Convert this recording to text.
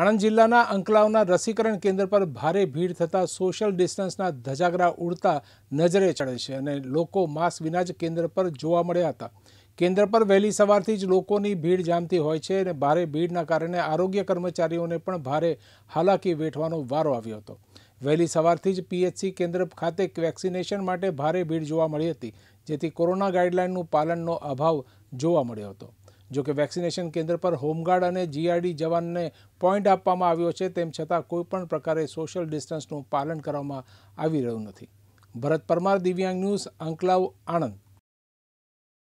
આણંદ જિલ્લાના અંકલાવના રસીકરણ કેન્દ્ર પર ભારે ભીડ થતાં સોશિયલ ડિસ્ટન્સના ધજાગરા ઉડતા નજરે ચડે છે અને લોકો માસ્ક વિના જ કેન્દ્ર પર જોવા મળ્યા હતા કેન્દ્ર પર વહેલી સવારથી જ લોકોની ભીડ જામતી હોય છે અને ભારે ભીડના કારણે આરોગ્ય કર્મચારીઓને પણ ભારે હાલાકી વેઠવાનો વારો આવ્યો હતો વહેલી સવારથી જ પીએચસી કેન્દ્ર ખાતે વેક્સિનેશન માટે ભારે ભીડ જોવા મળી હતી જેથી કોરોના ગાઈડલાઇનનું પાલનનો અભાવ જોવા મળ્યો હતો જોકે વેક્સિનેશન કેન્દ્ર પર હોમગાર્ડ અને જીઆરડી જવાનને પોઈન્ટ આપવામાં આવ્યો છે તેમ છતાં કોઈપણ પ્રકારે સોશિયલ ડિસ્ટન્સનું પાલન કરવામાં આવી રહ્યું નથી ભરત પરમાર દિવ્યાંગ ન્યૂઝ અંકલાવ આણંદ